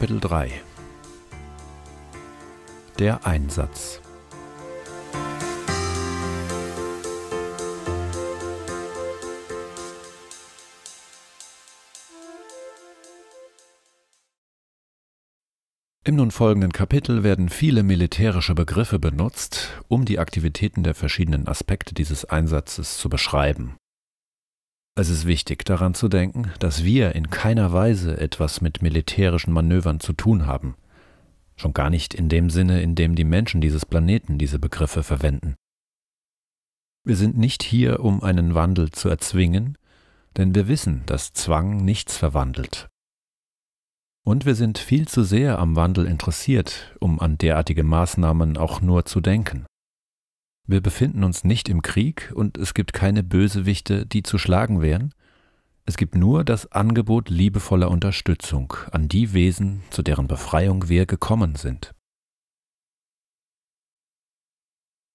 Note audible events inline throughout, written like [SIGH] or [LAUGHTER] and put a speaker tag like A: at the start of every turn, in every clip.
A: Kapitel 3 Der Einsatz Im nun folgenden Kapitel werden viele militärische Begriffe benutzt, um die Aktivitäten der verschiedenen Aspekte dieses Einsatzes zu beschreiben es ist wichtig daran zu denken, dass wir in keiner Weise etwas mit militärischen Manövern zu tun haben. Schon gar nicht in dem Sinne, in dem die Menschen dieses Planeten diese Begriffe verwenden. Wir sind nicht hier, um einen Wandel zu erzwingen, denn wir wissen, dass Zwang nichts verwandelt. Und wir sind viel zu sehr am Wandel interessiert, um an derartige Maßnahmen auch nur zu denken. Wir befinden uns nicht im Krieg und es gibt keine Bösewichte, die zu schlagen wären. Es gibt nur das Angebot liebevoller Unterstützung an die Wesen, zu deren Befreiung wir gekommen sind.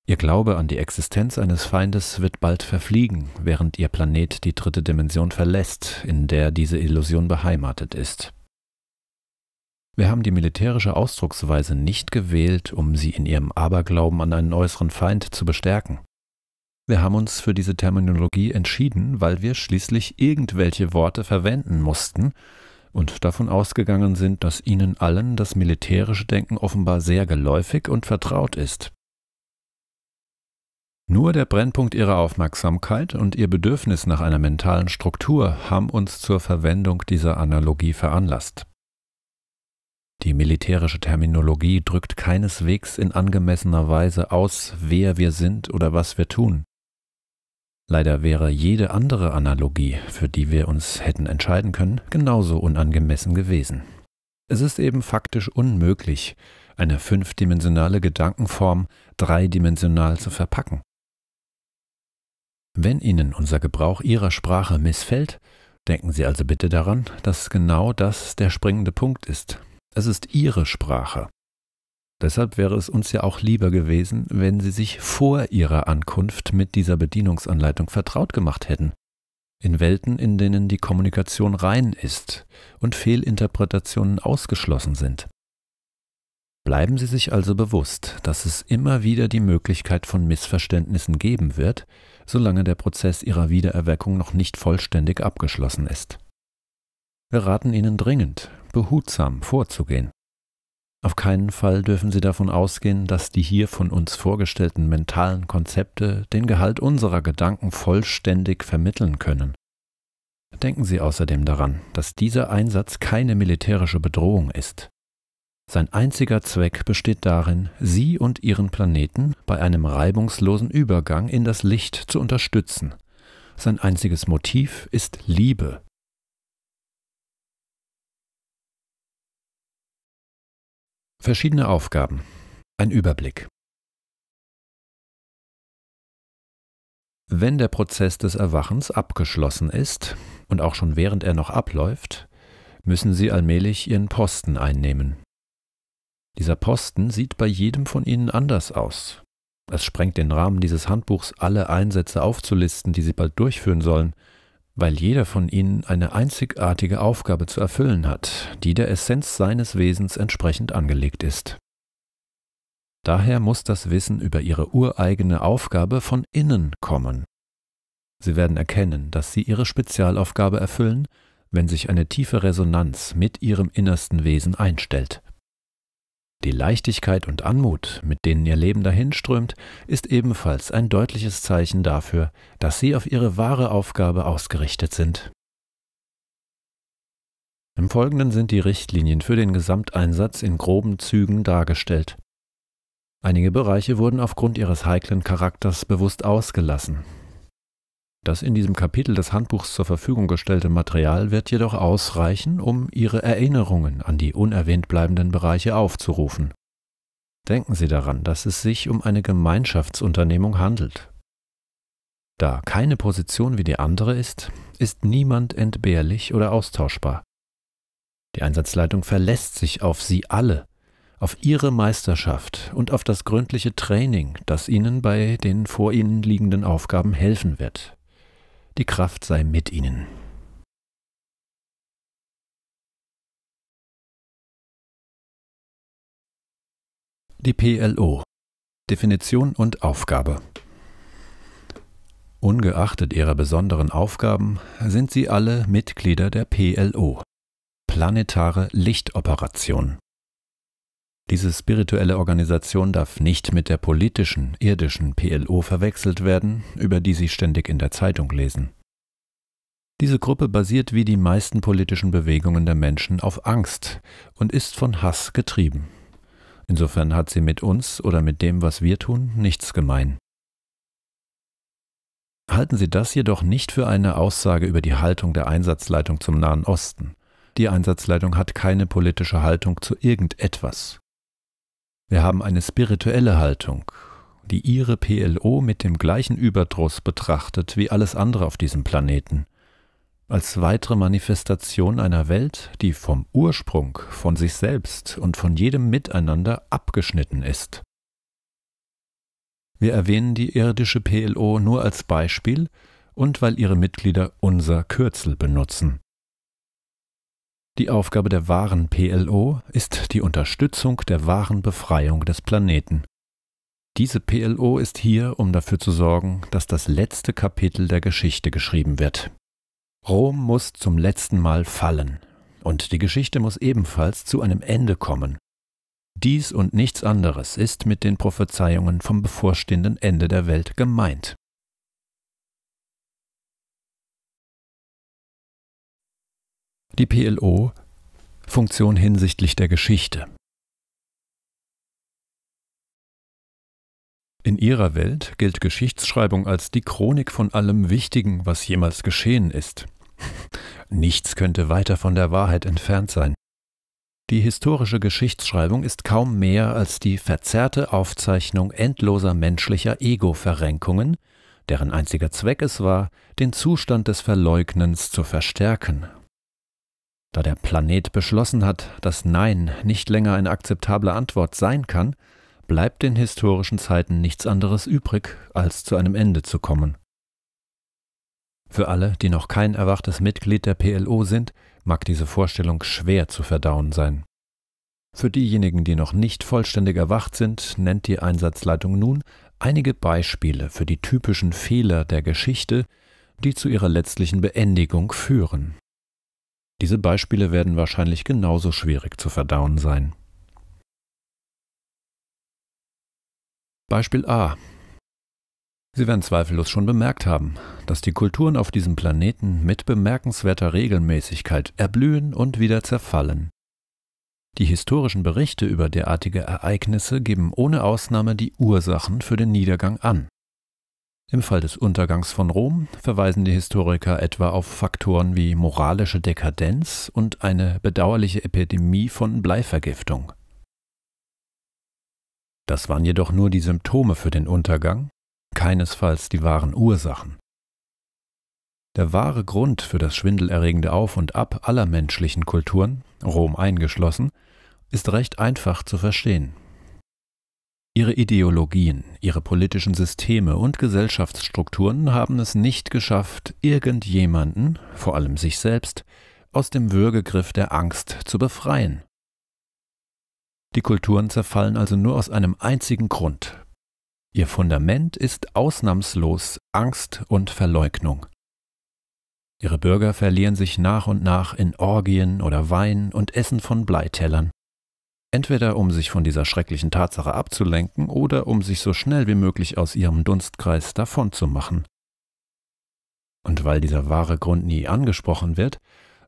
A: Ihr Glaube an die Existenz eines Feindes wird bald verfliegen, während Ihr Planet die dritte Dimension verlässt, in der diese Illusion beheimatet ist. Wir haben die militärische Ausdrucksweise nicht gewählt, um sie in ihrem Aberglauben an einen äußeren Feind zu bestärken. Wir haben uns für diese Terminologie entschieden, weil wir schließlich irgendwelche Worte verwenden mussten und davon ausgegangen sind, dass ihnen allen das militärische Denken offenbar sehr geläufig und vertraut ist. Nur der Brennpunkt ihrer Aufmerksamkeit und ihr Bedürfnis nach einer mentalen Struktur haben uns zur Verwendung dieser Analogie veranlasst. Die militärische Terminologie drückt keineswegs in angemessener Weise aus, wer wir sind oder was wir tun. Leider wäre jede andere Analogie, für die wir uns hätten entscheiden können, genauso unangemessen gewesen. Es ist eben faktisch unmöglich, eine fünfdimensionale Gedankenform dreidimensional zu verpacken. Wenn Ihnen unser Gebrauch Ihrer Sprache missfällt, denken Sie also bitte daran, dass genau das der springende Punkt ist, es ist ihre Sprache. Deshalb wäre es uns ja auch lieber gewesen, wenn sie sich vor ihrer Ankunft mit dieser Bedienungsanleitung vertraut gemacht hätten. In Welten, in denen die Kommunikation rein ist und Fehlinterpretationen ausgeschlossen sind. Bleiben Sie sich also bewusst, dass es immer wieder die Möglichkeit von Missverständnissen geben wird, solange der Prozess Ihrer Wiedererweckung noch nicht vollständig abgeschlossen ist. Wir raten Ihnen dringend, behutsam vorzugehen. Auf keinen Fall dürfen Sie davon ausgehen, dass die hier von uns vorgestellten mentalen Konzepte den Gehalt unserer Gedanken vollständig vermitteln können. Denken Sie außerdem daran, dass dieser Einsatz keine militärische Bedrohung ist. Sein einziger Zweck besteht darin, Sie und Ihren Planeten bei einem reibungslosen Übergang in das Licht zu unterstützen. Sein einziges Motiv ist Liebe,
B: Verschiedene Aufgaben. Ein Überblick. Wenn der Prozess des Erwachens
A: abgeschlossen ist und auch schon während er noch abläuft, müssen Sie allmählich Ihren Posten einnehmen. Dieser Posten sieht bei jedem von Ihnen anders aus. Es sprengt den Rahmen dieses Handbuchs, alle Einsätze aufzulisten, die Sie bald durchführen sollen – weil jeder von ihnen eine einzigartige Aufgabe zu erfüllen hat, die der Essenz seines Wesens entsprechend angelegt ist. Daher muss das Wissen über ihre ureigene Aufgabe von innen kommen. Sie werden erkennen, dass sie ihre Spezialaufgabe erfüllen, wenn sich eine tiefe Resonanz mit ihrem innersten Wesen einstellt. Die Leichtigkeit und Anmut, mit denen ihr Leben dahinströmt, ist ebenfalls ein deutliches Zeichen dafür, dass sie auf ihre wahre Aufgabe ausgerichtet sind. Im Folgenden sind die Richtlinien für den Gesamteinsatz in groben Zügen dargestellt. Einige Bereiche wurden aufgrund ihres heiklen Charakters bewusst ausgelassen, das in diesem Kapitel des Handbuchs zur Verfügung gestellte Material wird jedoch ausreichen, um Ihre Erinnerungen an die unerwähnt bleibenden Bereiche aufzurufen. Denken Sie daran, dass es sich um eine Gemeinschaftsunternehmung handelt. Da keine Position wie die andere ist, ist niemand entbehrlich oder austauschbar. Die Einsatzleitung verlässt sich auf Sie alle, auf Ihre Meisterschaft und auf das gründliche Training, das Ihnen bei den vor Ihnen liegenden Aufgaben helfen wird. Die Kraft
B: sei mit ihnen. Die PLO
A: Definition und Aufgabe Ungeachtet ihrer besonderen Aufgaben sind sie alle Mitglieder der PLO Planetare Lichtoperation diese spirituelle Organisation darf nicht mit der politischen, irdischen PLO verwechselt werden, über die Sie ständig in der Zeitung lesen. Diese Gruppe basiert wie die meisten politischen Bewegungen der Menschen auf Angst und ist von Hass getrieben. Insofern hat sie mit uns oder mit dem, was wir tun, nichts gemein. Halten Sie das jedoch nicht für eine Aussage über die Haltung der Einsatzleitung zum Nahen Osten. Die Einsatzleitung hat keine politische Haltung zu irgendetwas. Wir haben eine spirituelle Haltung, die ihre PLO mit dem gleichen Überdruss betrachtet wie alles andere auf diesem Planeten, als weitere Manifestation einer Welt, die vom Ursprung, von sich selbst und von jedem Miteinander abgeschnitten ist. Wir erwähnen die irdische PLO nur als Beispiel und weil ihre Mitglieder unser Kürzel benutzen. Die Aufgabe der wahren PLO ist die Unterstützung der wahren Befreiung des Planeten. Diese PLO ist hier, um dafür zu sorgen, dass das letzte Kapitel der Geschichte geschrieben wird. Rom muss zum letzten Mal fallen, und die Geschichte muss ebenfalls zu einem Ende kommen. Dies und nichts anderes ist mit den Prophezeiungen vom bevorstehenden Ende der Welt gemeint.
B: die PLO Funktion hinsichtlich der Geschichte.
A: In ihrer Welt gilt Geschichtsschreibung als die Chronik von allem Wichtigen, was jemals geschehen ist. [LAUGHS] Nichts könnte weiter von der Wahrheit entfernt sein. Die historische Geschichtsschreibung ist kaum mehr als die verzerrte Aufzeichnung endloser menschlicher Ego-Verrenkungen, deren einziger Zweck es war, den Zustand des Verleugnens zu verstärken da der Planet beschlossen hat, dass Nein nicht länger eine akzeptable Antwort sein kann, bleibt den historischen Zeiten nichts anderes übrig, als zu einem Ende zu kommen. Für alle, die noch kein erwachtes Mitglied der PLO sind, mag diese Vorstellung schwer zu verdauen sein. Für diejenigen, die noch nicht vollständig erwacht sind, nennt die Einsatzleitung nun einige Beispiele für die typischen Fehler der Geschichte, die zu ihrer letztlichen Beendigung führen. Diese Beispiele werden wahrscheinlich genauso schwierig zu verdauen sein. Beispiel A. Sie werden zweifellos schon bemerkt haben, dass die Kulturen auf diesem Planeten mit bemerkenswerter Regelmäßigkeit erblühen und wieder zerfallen. Die historischen Berichte über derartige Ereignisse geben ohne Ausnahme die Ursachen für den Niedergang an. Im Fall des Untergangs von Rom verweisen die Historiker etwa auf Faktoren wie moralische Dekadenz und eine bedauerliche Epidemie von Bleivergiftung. Das waren jedoch nur die Symptome für den Untergang, keinesfalls die wahren Ursachen. Der wahre Grund für das schwindelerregende Auf und Ab aller menschlichen Kulturen, Rom eingeschlossen, ist recht einfach zu verstehen. Ihre Ideologien, ihre politischen Systeme und Gesellschaftsstrukturen haben es nicht geschafft, irgendjemanden, vor allem sich selbst, aus dem Würgegriff der Angst zu befreien. Die Kulturen zerfallen also nur aus einem einzigen Grund. Ihr Fundament ist ausnahmslos Angst und Verleugnung. Ihre Bürger verlieren sich nach und nach in Orgien oder Wein und Essen von Bleitellern entweder um sich von dieser schrecklichen Tatsache abzulenken oder um sich so schnell wie möglich aus ihrem Dunstkreis davonzumachen. Und weil dieser wahre Grund nie angesprochen wird,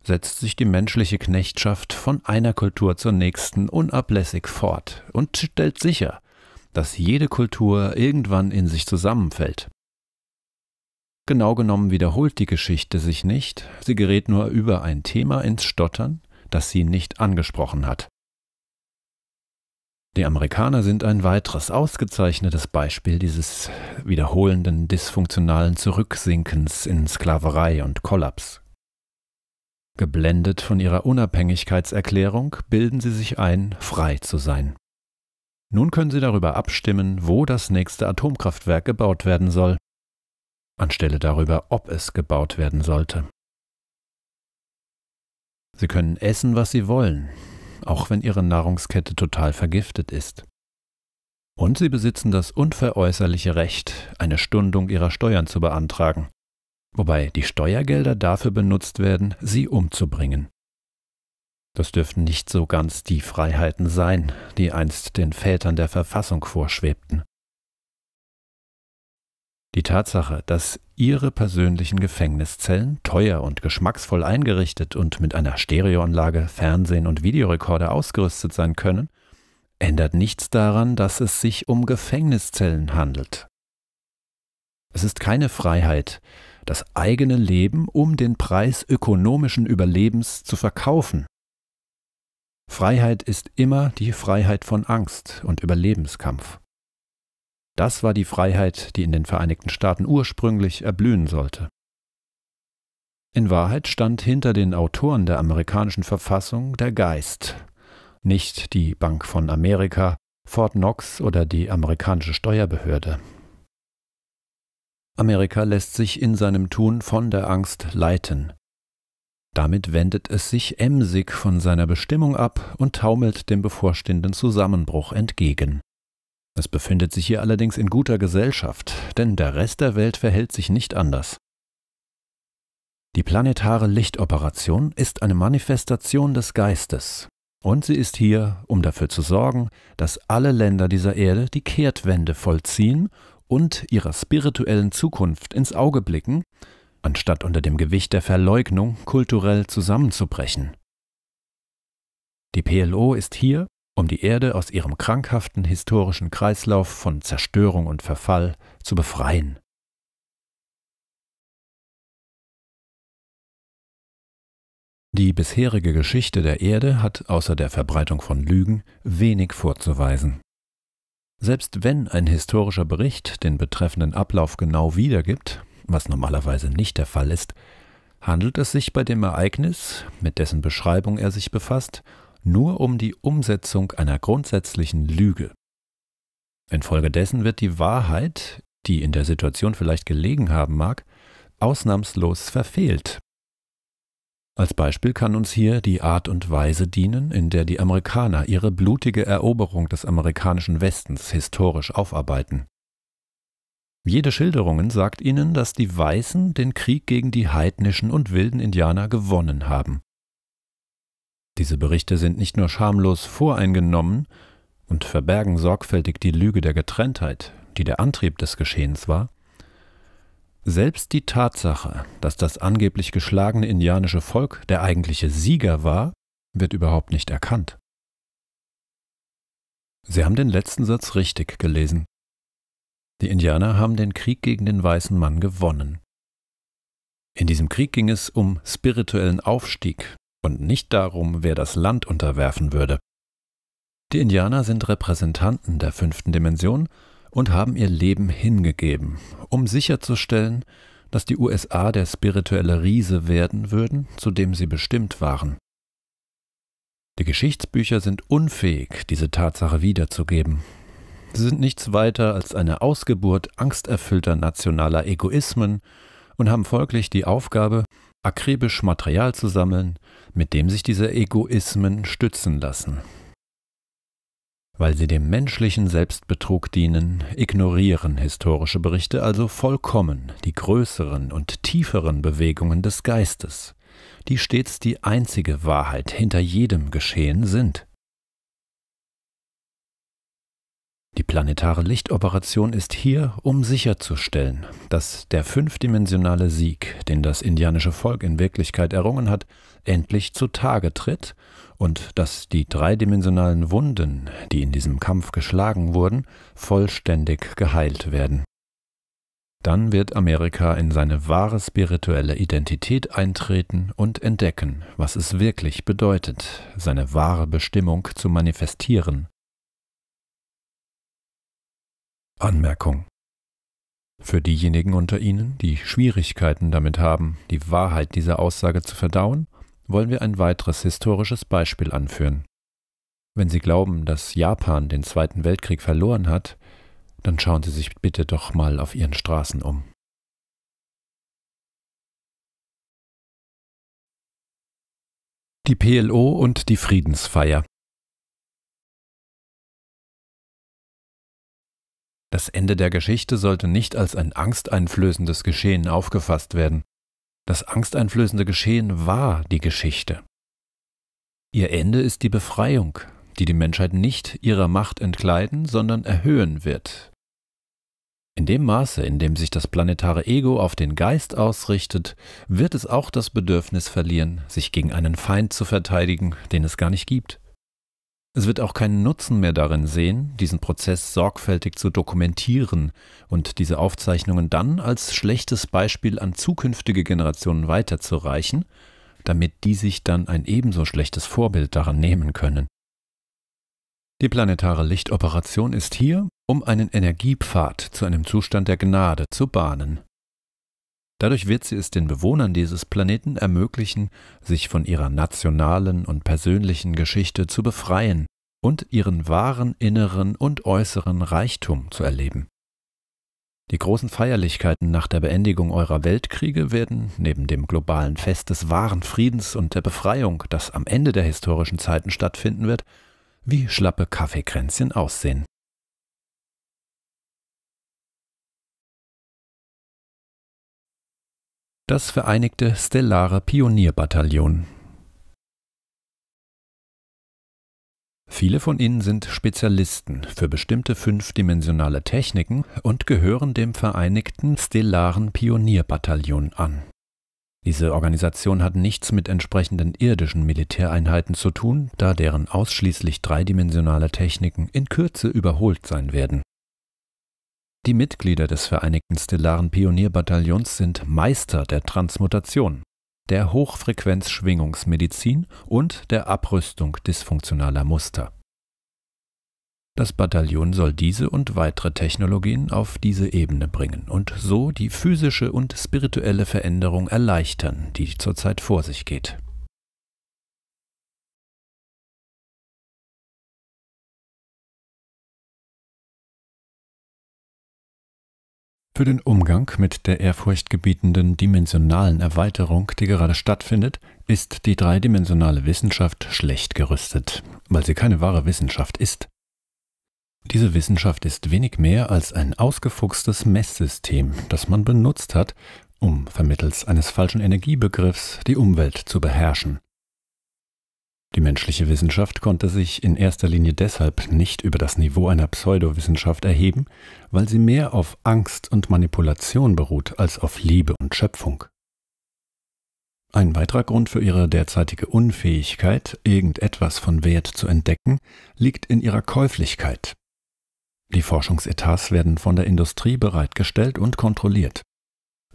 A: setzt sich die menschliche Knechtschaft von einer Kultur zur nächsten unablässig fort und stellt sicher, dass jede Kultur irgendwann in sich zusammenfällt. Genau genommen wiederholt die Geschichte sich nicht, sie gerät nur über ein Thema ins Stottern, das sie nicht angesprochen hat. Die Amerikaner sind ein weiteres ausgezeichnetes Beispiel dieses wiederholenden dysfunktionalen Zurücksinkens in Sklaverei und Kollaps. Geblendet von ihrer Unabhängigkeitserklärung bilden sie sich ein, frei zu sein. Nun können sie darüber abstimmen, wo das nächste Atomkraftwerk gebaut werden soll, anstelle darüber, ob es gebaut werden sollte. Sie können essen, was sie wollen, auch wenn ihre Nahrungskette total vergiftet ist. Und sie besitzen das unveräußerliche Recht, eine Stundung ihrer Steuern zu beantragen, wobei die Steuergelder dafür benutzt werden, sie umzubringen. Das dürften nicht so ganz die Freiheiten sein, die einst den Vätern der Verfassung vorschwebten. Die Tatsache, dass ihre persönlichen Gefängniszellen, teuer und geschmacksvoll eingerichtet und mit einer Stereoanlage, Fernsehen und Videorekorder ausgerüstet sein können, ändert nichts daran, dass es sich um Gefängniszellen handelt. Es ist keine Freiheit, das eigene Leben um den Preis ökonomischen Überlebens zu verkaufen. Freiheit ist immer die Freiheit von Angst und Überlebenskampf. Das war die Freiheit, die in den Vereinigten Staaten ursprünglich erblühen sollte. In Wahrheit stand hinter den Autoren der amerikanischen Verfassung der Geist, nicht die Bank von Amerika, Fort Knox oder die amerikanische Steuerbehörde. Amerika lässt sich in seinem Tun von der Angst leiten. Damit wendet es sich emsig von seiner Bestimmung ab und taumelt dem bevorstehenden Zusammenbruch entgegen. Es befindet sich hier allerdings in guter Gesellschaft, denn der Rest der Welt verhält sich nicht anders. Die planetare Lichtoperation ist eine Manifestation des Geistes, und sie ist hier, um dafür zu sorgen, dass alle Länder dieser Erde die Kehrtwende vollziehen und ihrer spirituellen Zukunft ins Auge blicken, anstatt unter dem Gewicht der Verleugnung kulturell zusammenzubrechen. Die PLO ist hier, um die Erde aus ihrem krankhaften historischen Kreislauf von Zerstörung und
B: Verfall zu befreien. Die bisherige Geschichte der Erde hat außer der
A: Verbreitung von Lügen wenig vorzuweisen. Selbst wenn ein historischer Bericht den betreffenden Ablauf genau wiedergibt, was normalerweise nicht der Fall ist, handelt es sich bei dem Ereignis, mit dessen Beschreibung er sich befasst, nur um die Umsetzung einer grundsätzlichen Lüge. Infolgedessen wird die Wahrheit, die in der Situation vielleicht gelegen haben mag, ausnahmslos verfehlt. Als Beispiel kann uns hier die Art und Weise dienen, in der die Amerikaner ihre blutige Eroberung des amerikanischen Westens historisch aufarbeiten. Jede Schilderung sagt ihnen, dass die Weißen den Krieg gegen die heidnischen und wilden Indianer gewonnen haben. Diese Berichte sind nicht nur schamlos voreingenommen und verbergen sorgfältig die Lüge der Getrenntheit, die der Antrieb des Geschehens war, selbst die Tatsache, dass das angeblich geschlagene indianische Volk der eigentliche Sieger war, wird überhaupt nicht erkannt. Sie haben den letzten Satz richtig gelesen. Die Indianer haben den Krieg gegen den weißen Mann gewonnen. In diesem Krieg ging es um spirituellen Aufstieg, und nicht darum, wer das Land unterwerfen würde. Die Indianer sind Repräsentanten der fünften Dimension und haben ihr Leben hingegeben, um sicherzustellen, dass die USA der spirituelle Riese werden würden, zu dem sie bestimmt waren. Die Geschichtsbücher sind unfähig, diese Tatsache wiederzugeben. Sie sind nichts weiter als eine Ausgeburt angsterfüllter nationaler Egoismen und haben folglich die Aufgabe, akribisch Material zu sammeln, mit dem sich diese Egoismen stützen lassen. Weil sie dem menschlichen Selbstbetrug dienen, ignorieren historische Berichte also vollkommen die größeren und tieferen Bewegungen des Geistes, die stets die einzige Wahrheit hinter jedem Geschehen sind. Die planetare Lichtoperation ist hier, um sicherzustellen, dass der fünfdimensionale Sieg, den das indianische Volk in Wirklichkeit errungen hat, endlich zutage tritt und dass die dreidimensionalen Wunden, die in diesem Kampf geschlagen wurden, vollständig geheilt werden. Dann wird Amerika in seine wahre spirituelle Identität eintreten und entdecken, was es wirklich bedeutet, seine wahre Bestimmung zu manifestieren Anmerkung. Für diejenigen unter Ihnen, die Schwierigkeiten damit haben, die Wahrheit dieser Aussage zu verdauen, wollen wir ein weiteres historisches Beispiel anführen. Wenn Sie glauben, dass Japan den Zweiten Weltkrieg verloren hat, dann schauen Sie sich bitte doch mal auf Ihren Straßen um.
B: Die PLO und die Friedensfeier Das Ende der
A: Geschichte sollte nicht als ein angsteinflößendes Geschehen aufgefasst werden. Das angsteinflößende Geschehen war die Geschichte. Ihr Ende ist die Befreiung, die die Menschheit nicht ihrer Macht entkleiden, sondern erhöhen wird. In dem Maße, in dem sich das planetare Ego auf den Geist ausrichtet, wird es auch das Bedürfnis verlieren, sich gegen einen Feind zu verteidigen, den es gar nicht gibt. Es wird auch keinen Nutzen mehr darin sehen, diesen Prozess sorgfältig zu dokumentieren und diese Aufzeichnungen dann als schlechtes Beispiel an zukünftige Generationen weiterzureichen, damit die sich dann ein ebenso schlechtes Vorbild daran nehmen können. Die planetare Lichtoperation ist hier, um einen Energiepfad zu einem Zustand der Gnade zu bahnen. Dadurch wird sie es den Bewohnern dieses Planeten ermöglichen, sich von ihrer nationalen und persönlichen Geschichte zu befreien und ihren wahren inneren und äußeren Reichtum zu erleben. Die großen Feierlichkeiten nach der Beendigung eurer Weltkriege werden neben dem globalen Fest des wahren Friedens und der Befreiung, das am Ende der historischen Zeiten stattfinden wird,
B: wie schlappe Kaffeekränzchen aussehen. das Vereinigte Stellare Pionierbataillon.
A: Viele von ihnen sind Spezialisten für bestimmte fünfdimensionale Techniken und gehören dem Vereinigten Stellaren Pionierbataillon an. Diese Organisation hat nichts mit entsprechenden irdischen Militäreinheiten zu tun, da deren ausschließlich dreidimensionale Techniken in Kürze überholt sein werden. Die Mitglieder des Vereinigten Stellaren Pionierbataillons sind Meister der Transmutation, der Hochfrequenzschwingungsmedizin und der Abrüstung dysfunktionaler Muster. Das Bataillon soll diese und weitere Technologien auf diese Ebene bringen und so die physische und spirituelle Veränderung erleichtern,
B: die zurzeit vor sich geht. Für den Umgang mit der ehrfurchtgebietenden dimensionalen Erweiterung,
A: die gerade stattfindet, ist die dreidimensionale Wissenschaft schlecht gerüstet, weil sie keine wahre Wissenschaft ist. Diese Wissenschaft ist wenig mehr als ein ausgefuchstes Messsystem, das man benutzt hat, um vermittels eines falschen Energiebegriffs die Umwelt zu beherrschen. Die menschliche Wissenschaft konnte sich in erster Linie deshalb nicht über das Niveau einer Pseudowissenschaft erheben, weil sie mehr auf Angst und Manipulation beruht als auf Liebe und Schöpfung. Ein weiterer Grund für ihre derzeitige Unfähigkeit, irgendetwas von Wert zu entdecken, liegt in ihrer Käuflichkeit. Die Forschungsetats werden von der Industrie bereitgestellt und kontrolliert.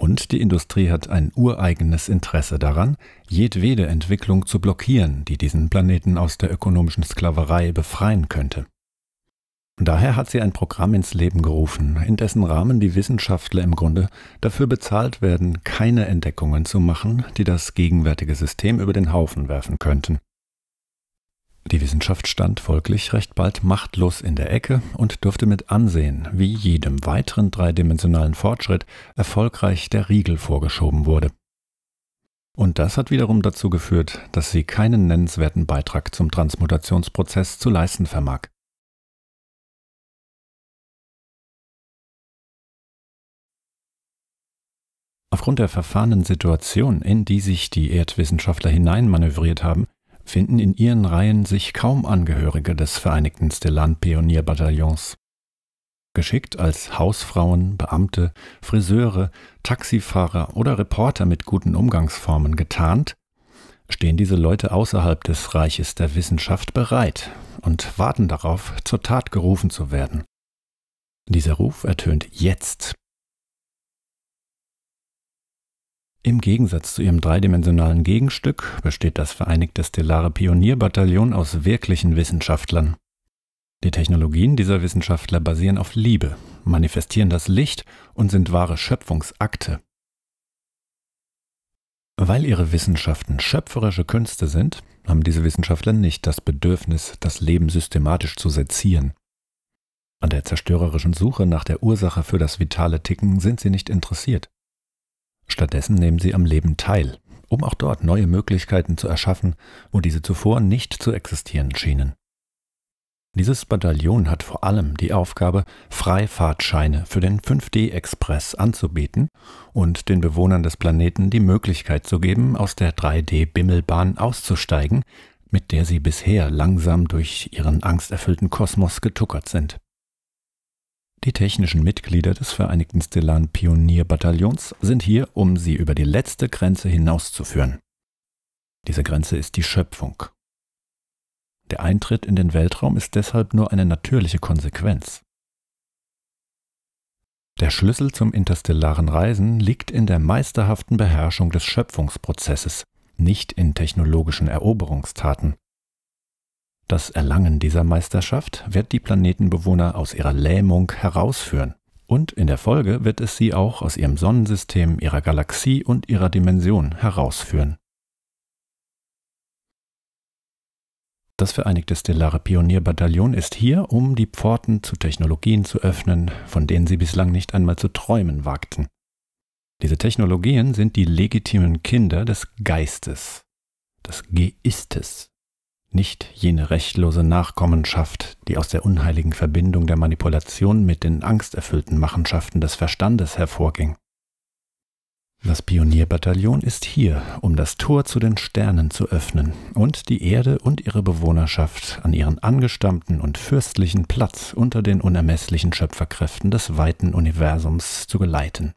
A: Und die Industrie hat ein ureigenes Interesse daran, jedwede Entwicklung zu blockieren, die diesen Planeten aus der ökonomischen Sklaverei befreien könnte. Daher hat sie ein Programm ins Leben gerufen, in dessen Rahmen die Wissenschaftler im Grunde dafür bezahlt werden, keine Entdeckungen zu machen, die das gegenwärtige System über den Haufen werfen könnten. Die Wissenschaft stand folglich recht bald machtlos in der Ecke und durfte mit ansehen, wie jedem weiteren dreidimensionalen Fortschritt erfolgreich der Riegel vorgeschoben wurde.
B: Und das hat wiederum dazu geführt, dass sie keinen nennenswerten Beitrag zum Transmutationsprozess zu leisten vermag. Aufgrund der verfahrenen Situation, in die
A: sich die Erdwissenschaftler hineinmanövriert haben, finden in ihren Reihen sich kaum Angehörige des Vereinigten Stellan-Pionierbataillons. Geschickt als Hausfrauen, Beamte, Friseure, Taxifahrer oder Reporter mit guten Umgangsformen getarnt, stehen diese Leute außerhalb des Reiches der Wissenschaft bereit und warten darauf, zur Tat gerufen zu werden. Dieser Ruf ertönt jetzt Im Gegensatz zu ihrem dreidimensionalen Gegenstück besteht das Vereinigte Stellare Pionierbataillon aus wirklichen Wissenschaftlern. Die Technologien dieser Wissenschaftler basieren auf Liebe, manifestieren das Licht und sind wahre Schöpfungsakte. Weil ihre Wissenschaften schöpferische Künste sind, haben diese Wissenschaftler nicht das Bedürfnis, das Leben systematisch zu sezieren. An der zerstörerischen Suche nach der Ursache für das vitale Ticken sind sie nicht interessiert. Stattdessen nehmen sie am Leben teil, um auch dort neue Möglichkeiten zu erschaffen, wo diese zuvor nicht zu existieren schienen. Dieses Bataillon hat vor allem die Aufgabe, Freifahrtscheine für den 5D-Express anzubieten und den Bewohnern des Planeten die Möglichkeit zu geben, aus der 3D-Bimmelbahn auszusteigen, mit der sie bisher langsam durch ihren angsterfüllten Kosmos getuckert sind. Die technischen Mitglieder des Vereinigten Stellan Pionierbataillons sind hier, um sie über die letzte Grenze hinauszuführen. Diese Grenze ist die Schöpfung. Der Eintritt in den Weltraum ist deshalb nur eine natürliche Konsequenz. Der Schlüssel zum interstellaren Reisen liegt in der meisterhaften Beherrschung des Schöpfungsprozesses, nicht in technologischen Eroberungstaten. Das Erlangen dieser Meisterschaft wird die Planetenbewohner aus ihrer Lähmung herausführen. Und in der Folge wird es sie auch aus ihrem Sonnensystem, ihrer Galaxie und ihrer Dimension herausführen. Das Vereinigte Stellare Pionierbataillon ist hier, um die Pforten zu Technologien zu öffnen, von denen sie bislang nicht einmal zu träumen wagten. Diese Technologien sind die legitimen Kinder des Geistes, des Geistes nicht jene rechtlose Nachkommenschaft, die aus der unheiligen Verbindung der Manipulation mit den angsterfüllten Machenschaften des Verstandes hervorging. Das Pionierbataillon ist hier, um das Tor zu den Sternen zu öffnen und die Erde und ihre Bewohnerschaft an ihren angestammten und fürstlichen Platz unter den unermesslichen Schöpferkräften des weiten Universums zu geleiten.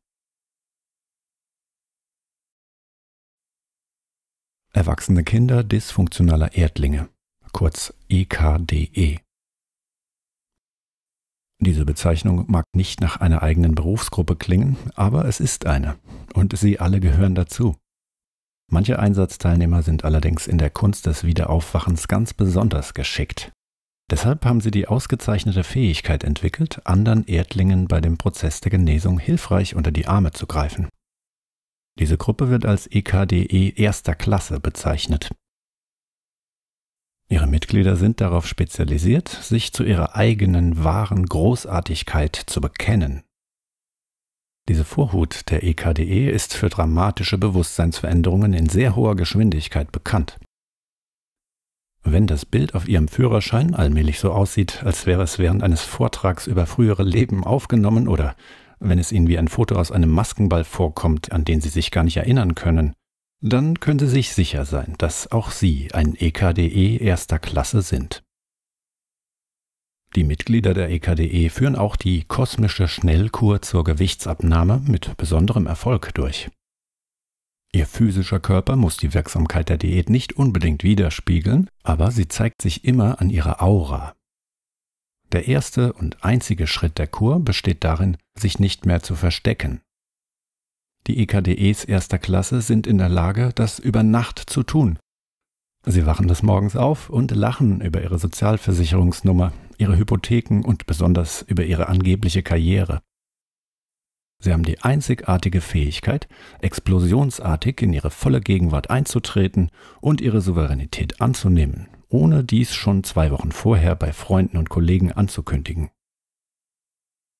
A: Erwachsene Kinder dysfunktionaler Erdlinge, kurz EKDE. E. Diese Bezeichnung mag nicht nach einer eigenen Berufsgruppe klingen, aber es ist eine und sie alle gehören dazu. Manche Einsatzteilnehmer sind allerdings in der Kunst des Wiederaufwachens ganz besonders geschickt. Deshalb haben sie die ausgezeichnete Fähigkeit entwickelt, anderen Erdlingen bei dem Prozess der Genesung hilfreich unter die Arme zu greifen diese Gruppe wird als EKDE e erster Klasse bezeichnet. Ihre Mitglieder sind darauf spezialisiert, sich zu ihrer eigenen wahren Großartigkeit zu bekennen. Diese Vorhut der EKDE e ist für dramatische Bewusstseinsveränderungen in sehr hoher Geschwindigkeit bekannt. Wenn das Bild auf ihrem Führerschein allmählich so aussieht, als wäre es während eines Vortrags über frühere Leben aufgenommen oder wenn es Ihnen wie ein Foto aus einem Maskenball vorkommt, an den Sie sich gar nicht erinnern können, dann können Sie sich sicher sein, dass auch Sie ein EKDE e erster Klasse sind. Die Mitglieder der EKDE e führen auch die kosmische Schnellkur zur Gewichtsabnahme mit besonderem Erfolg durch. Ihr physischer Körper muss die Wirksamkeit der Diät nicht unbedingt widerspiegeln, aber sie zeigt sich immer an ihrer Aura, der erste und einzige Schritt der Kur besteht darin, sich nicht mehr zu verstecken. Die EKDEs erster Klasse sind in der Lage, das über Nacht zu tun. Sie wachen des Morgens auf und lachen über ihre Sozialversicherungsnummer, ihre Hypotheken und besonders über ihre angebliche Karriere. Sie haben die einzigartige Fähigkeit, explosionsartig in ihre volle Gegenwart einzutreten und ihre Souveränität anzunehmen ohne dies schon zwei Wochen vorher bei Freunden und Kollegen anzukündigen.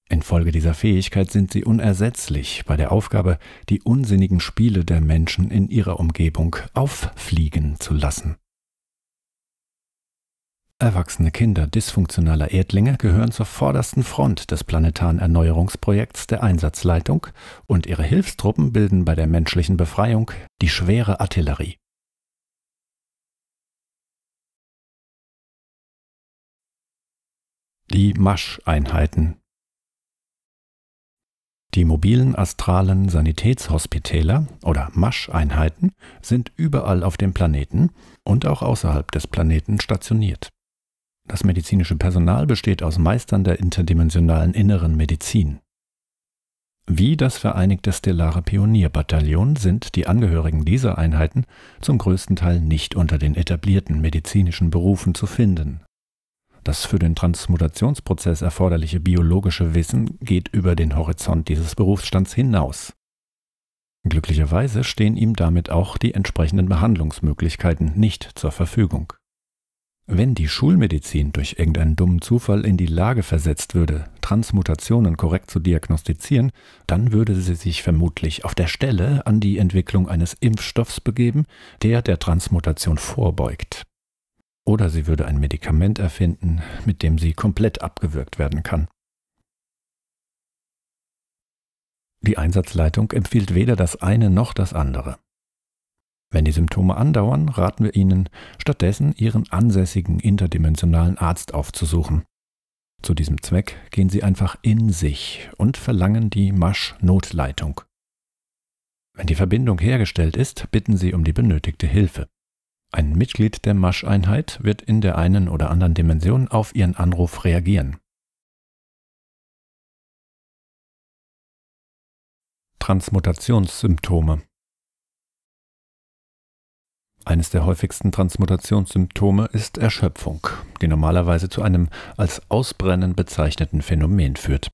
A: Infolge dieser Fähigkeit sind sie unersetzlich bei der Aufgabe, die unsinnigen Spiele der Menschen in ihrer Umgebung auffliegen zu lassen. Erwachsene Kinder dysfunktionaler Erdlinge gehören zur vordersten Front des planetaren Erneuerungsprojekts der Einsatzleitung und ihre Hilfstruppen bilden bei der menschlichen Befreiung die schwere
B: Artillerie. die Masch-Einheiten.
A: Die mobilen astralen Sanitätshospitäler oder Masch-Einheiten sind überall auf dem Planeten und auch außerhalb des Planeten stationiert. Das medizinische Personal besteht aus Meistern der interdimensionalen inneren Medizin. Wie das Vereinigte Stellare Pionierbataillon sind die Angehörigen dieser Einheiten zum größten Teil nicht unter den etablierten medizinischen Berufen zu finden, das für den Transmutationsprozess erforderliche biologische Wissen geht über den Horizont dieses Berufsstands hinaus. Glücklicherweise stehen ihm damit auch die entsprechenden Behandlungsmöglichkeiten nicht zur Verfügung. Wenn die Schulmedizin durch irgendeinen dummen Zufall in die Lage versetzt würde, Transmutationen korrekt zu diagnostizieren, dann würde sie sich vermutlich auf der Stelle an die Entwicklung eines Impfstoffs begeben, der der Transmutation vorbeugt. Oder sie würde ein Medikament erfinden, mit dem sie komplett abgewürgt werden kann. Die Einsatzleitung empfiehlt weder das eine noch das andere. Wenn die Symptome andauern, raten wir Ihnen, stattdessen Ihren ansässigen interdimensionalen Arzt aufzusuchen. Zu diesem Zweck gehen Sie einfach in sich und verlangen die Masch-Notleitung. Wenn die Verbindung hergestellt ist, bitten Sie um die benötigte Hilfe. Ein Mitglied der Mascheinheit wird in der einen oder anderen Dimension
B: auf Ihren Anruf reagieren. Transmutationssymptome
A: eines der häufigsten Transmutationssymptome ist Erschöpfung, die normalerweise zu einem als Ausbrennen bezeichneten Phänomen führt.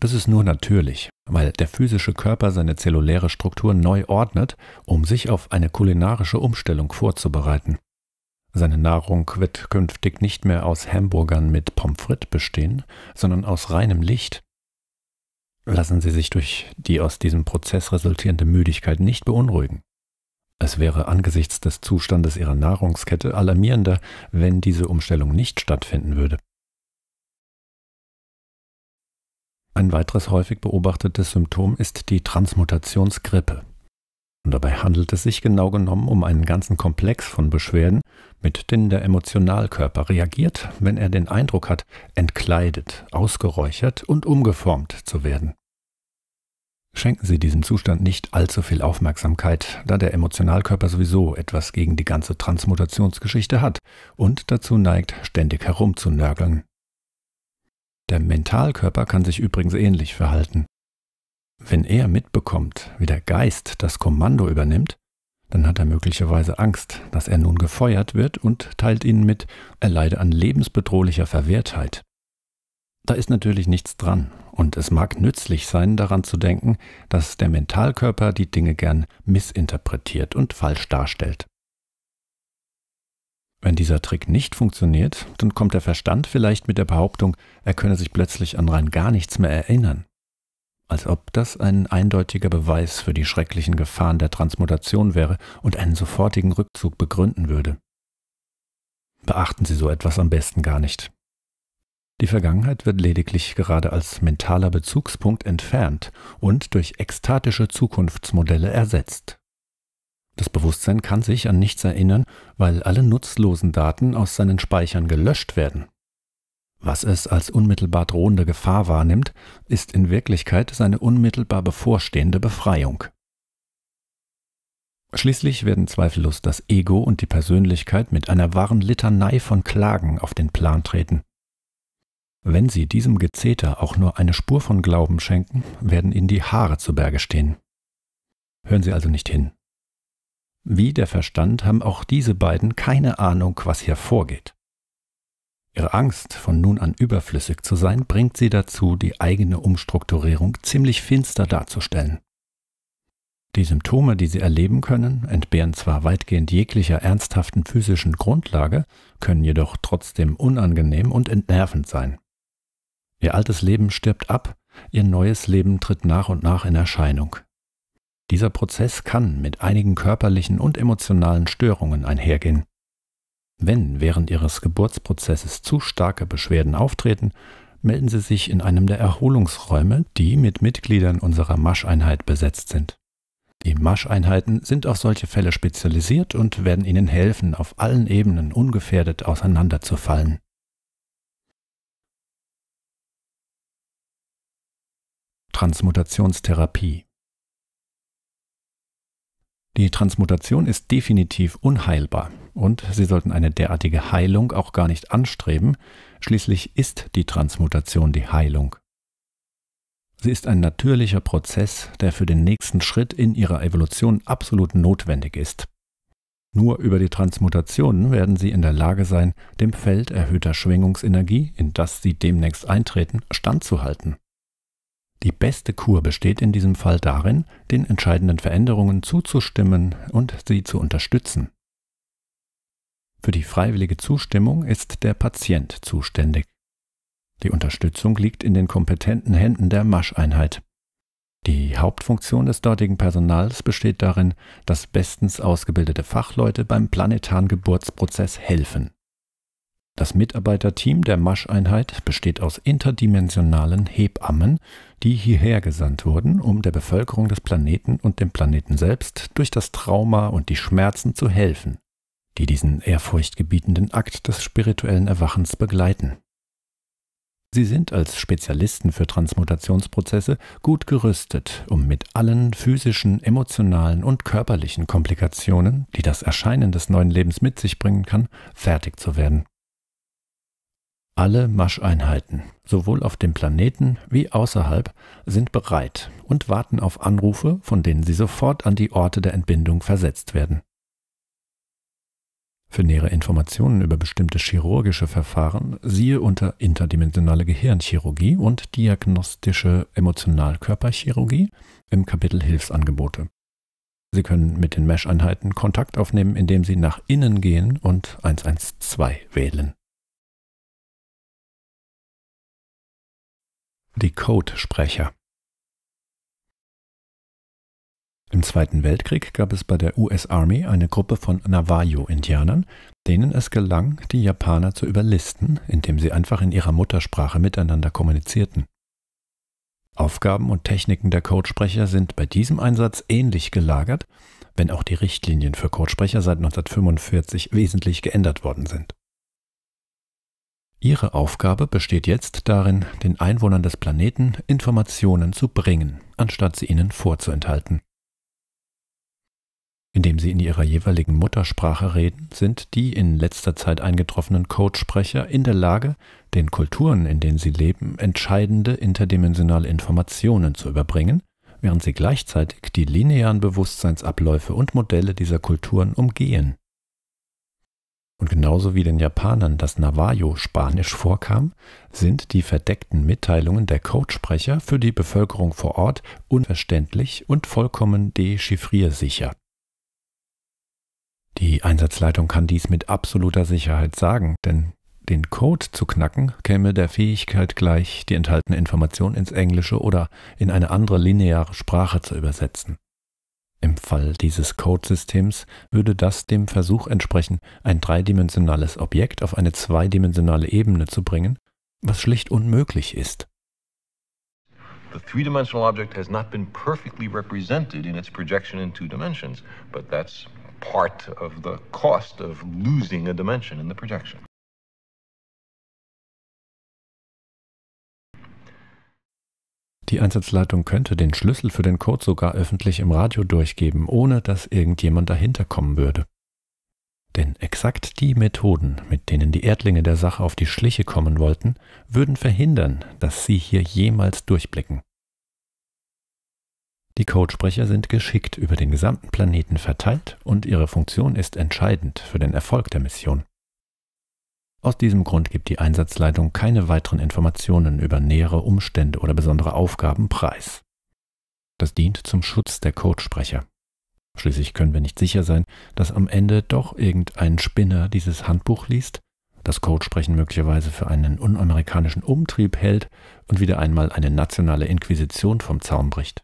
A: Das ist nur natürlich weil der physische Körper seine zelluläre Struktur neu ordnet, um sich auf eine kulinarische Umstellung vorzubereiten. Seine Nahrung wird künftig nicht mehr aus Hamburgern mit Pommes frites bestehen, sondern aus reinem Licht. Lassen Sie sich durch die aus diesem Prozess resultierende Müdigkeit nicht beunruhigen. Es wäre angesichts des Zustandes Ihrer Nahrungskette alarmierender, wenn diese Umstellung nicht stattfinden würde. Ein weiteres häufig beobachtetes Symptom ist die Transmutationsgrippe. Und dabei handelt es sich genau genommen um einen ganzen Komplex von Beschwerden, mit denen der Emotionalkörper reagiert, wenn er den Eindruck hat, entkleidet, ausgeräuchert und umgeformt zu werden. Schenken Sie diesem Zustand nicht allzu viel Aufmerksamkeit, da der Emotionalkörper sowieso etwas gegen die ganze Transmutationsgeschichte hat und dazu neigt, ständig herumzunörgeln. Der Mentalkörper kann sich übrigens ähnlich verhalten. Wenn er mitbekommt, wie der Geist das Kommando übernimmt, dann hat er möglicherweise Angst, dass er nun gefeuert wird und teilt ihnen mit, er leide an lebensbedrohlicher Verwehrtheit. Da ist natürlich nichts dran, und es mag nützlich sein, daran zu denken, dass der Mentalkörper die Dinge gern missinterpretiert und falsch darstellt. Wenn dieser Trick nicht funktioniert, dann kommt der Verstand vielleicht mit der Behauptung, er könne sich plötzlich an rein gar nichts mehr erinnern. Als ob das ein eindeutiger Beweis für die schrecklichen Gefahren der Transmutation wäre und einen sofortigen Rückzug begründen würde. Beachten Sie so etwas am besten gar nicht. Die Vergangenheit wird lediglich gerade als mentaler Bezugspunkt entfernt und durch ekstatische Zukunftsmodelle ersetzt. Das Bewusstsein kann sich an nichts erinnern, weil alle nutzlosen Daten aus seinen Speichern gelöscht werden. Was es als unmittelbar drohende Gefahr wahrnimmt, ist in Wirklichkeit seine unmittelbar bevorstehende Befreiung. Schließlich werden zweifellos das Ego und die Persönlichkeit mit einer wahren Litanei von Klagen auf den Plan treten. Wenn Sie diesem Gezeter auch nur eine Spur von Glauben schenken, werden Ihnen die Haare zu Berge stehen. Hören Sie also nicht hin. Wie der Verstand haben auch diese beiden keine Ahnung, was hier vorgeht. Ihre Angst, von nun an überflüssig zu sein, bringt sie dazu, die eigene Umstrukturierung ziemlich finster darzustellen. Die Symptome, die sie erleben können, entbehren zwar weitgehend jeglicher ernsthaften physischen Grundlage, können jedoch trotzdem unangenehm und entnervend sein. Ihr altes Leben stirbt ab, ihr neues Leben tritt nach und nach in Erscheinung. Dieser Prozess kann mit einigen körperlichen und emotionalen Störungen einhergehen. Wenn während Ihres Geburtsprozesses zu starke Beschwerden auftreten, melden Sie sich in einem der Erholungsräume, die mit Mitgliedern unserer Mascheinheit besetzt sind. Die Mascheinheiten sind auf solche Fälle spezialisiert und werden Ihnen helfen, auf allen Ebenen ungefährdet auseinanderzufallen. Transmutationstherapie die Transmutation ist definitiv unheilbar und Sie sollten eine derartige Heilung auch gar nicht anstreben, schließlich ist die Transmutation die Heilung. Sie ist ein natürlicher Prozess, der für den nächsten Schritt in Ihrer Evolution absolut notwendig ist. Nur über die Transmutationen werden Sie in der Lage sein, dem Feld erhöhter Schwingungsenergie, in das Sie demnächst eintreten, standzuhalten. Die beste Kur besteht in diesem Fall darin, den entscheidenden Veränderungen zuzustimmen und sie zu unterstützen. Für die freiwillige Zustimmung ist der Patient zuständig. Die Unterstützung liegt in den kompetenten Händen der Mascheinheit. Die Hauptfunktion des dortigen Personals besteht darin, dass bestens ausgebildete Fachleute beim planetaren Geburtsprozess helfen. Das Mitarbeiterteam der Mascheinheit besteht aus interdimensionalen Hebammen, die hierher gesandt wurden, um der Bevölkerung des Planeten und dem Planeten selbst durch das Trauma und die Schmerzen zu helfen, die diesen ehrfurchtgebietenden Akt des spirituellen Erwachens begleiten. Sie sind als Spezialisten für Transmutationsprozesse gut gerüstet, um mit allen physischen, emotionalen und körperlichen Komplikationen, die das Erscheinen des neuen Lebens mit sich bringen kann, fertig zu werden. Alle Mascheinheiten, sowohl auf dem Planeten wie außerhalb, sind bereit und warten auf Anrufe, von denen sie sofort an die Orte der Entbindung versetzt werden. Für nähere Informationen über bestimmte chirurgische Verfahren siehe unter interdimensionale Gehirnchirurgie und diagnostische Emotionalkörperchirurgie im Kapitel Hilfsangebote. Sie können mit den Mesh-Einheiten
B: Kontakt aufnehmen, indem Sie nach innen gehen und 112 wählen. die Codesprecher. Im Zweiten Weltkrieg gab es bei der US
A: Army eine Gruppe von Navajo-Indianern, denen es gelang, die Japaner zu überlisten, indem sie einfach in ihrer Muttersprache miteinander kommunizierten. Aufgaben und Techniken der Codesprecher sind bei diesem Einsatz ähnlich gelagert, wenn auch die Richtlinien für Codesprecher seit 1945 wesentlich geändert worden sind. Ihre Aufgabe besteht jetzt darin, den Einwohnern des Planeten Informationen zu bringen, anstatt sie ihnen vorzuenthalten. Indem sie in ihrer jeweiligen Muttersprache reden, sind die in letzter Zeit eingetroffenen Codesprecher in der Lage, den Kulturen, in denen sie leben, entscheidende interdimensionale Informationen zu überbringen, während sie gleichzeitig die linearen Bewusstseinsabläufe und Modelle dieser Kulturen umgehen und genauso wie den Japanern das Navajo Spanisch vorkam, sind die verdeckten Mitteilungen der Codesprecher für die Bevölkerung vor Ort unverständlich und vollkommen dechiffriersicher. Die Einsatzleitung kann dies mit absoluter Sicherheit sagen, denn den Code zu knacken käme der Fähigkeit gleich, die enthaltene Information ins Englische oder in eine andere lineare Sprache zu übersetzen. Im Fall dieses Codesystems würde das dem Versuch entsprechen, ein dreidimensionales Objekt auf eine zweidimensionale Ebene zu bringen, was schlicht unmöglich ist. The three-dimensional object has not been perfectly represented in its projection in two dimensions, but that's
B: part of the cost of losing a dimension in the projection. Die Einsatzleitung
A: könnte den Schlüssel für den Code sogar öffentlich im Radio durchgeben, ohne dass irgendjemand dahinter kommen würde. Denn exakt die Methoden, mit denen die Erdlinge der Sache auf die Schliche kommen wollten, würden verhindern, dass sie hier jemals durchblicken. Die Codesprecher sind geschickt über den gesamten Planeten verteilt und ihre Funktion ist entscheidend für den Erfolg der Mission. Aus diesem Grund gibt die Einsatzleitung keine weiteren Informationen über nähere Umstände oder besondere Aufgaben preis. Das dient zum Schutz der Codesprecher. Schließlich können wir nicht sicher sein, dass am Ende doch irgendein Spinner dieses Handbuch liest, das Codesprechen möglicherweise für einen unamerikanischen Umtrieb hält und wieder einmal eine nationale Inquisition vom Zaun bricht.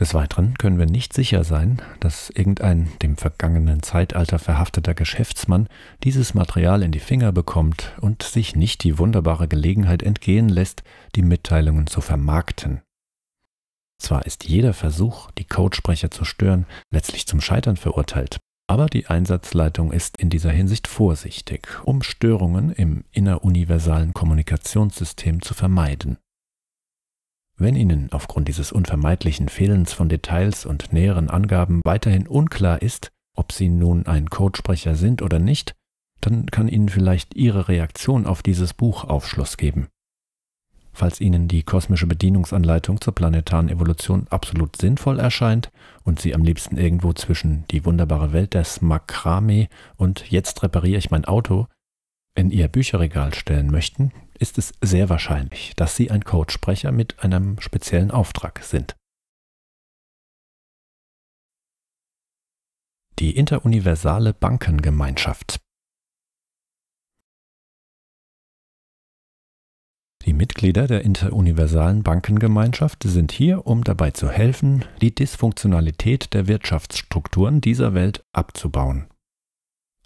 A: Des Weiteren können wir nicht sicher sein, dass irgendein dem vergangenen Zeitalter verhafteter Geschäftsmann dieses Material in die Finger bekommt und sich nicht die wunderbare Gelegenheit entgehen lässt, die Mitteilungen zu vermarkten. Zwar ist jeder Versuch, die Codesprecher zu stören, letztlich zum Scheitern verurteilt, aber die Einsatzleitung ist in dieser Hinsicht vorsichtig, um Störungen im inneruniversalen Kommunikationssystem zu vermeiden. Wenn Ihnen aufgrund dieses unvermeidlichen Fehlens von Details und näheren Angaben weiterhin unklar ist, ob Sie nun ein Codesprecher sind oder nicht, dann kann Ihnen vielleicht Ihre Reaktion auf dieses Buch Aufschluss geben. Falls Ihnen die kosmische Bedienungsanleitung zur planetaren Evolution absolut sinnvoll erscheint und Sie am liebsten irgendwo zwischen die wunderbare Welt des Makrame und jetzt repariere ich mein Auto in Ihr Bücherregal stellen möchten, ist es sehr wahrscheinlich, dass Sie ein Codesprecher mit einem speziellen
B: Auftrag sind. Die Interuniversale Bankengemeinschaft
A: Die Mitglieder der Interuniversalen Bankengemeinschaft sind hier, um dabei zu helfen, die Dysfunktionalität der Wirtschaftsstrukturen dieser Welt abzubauen.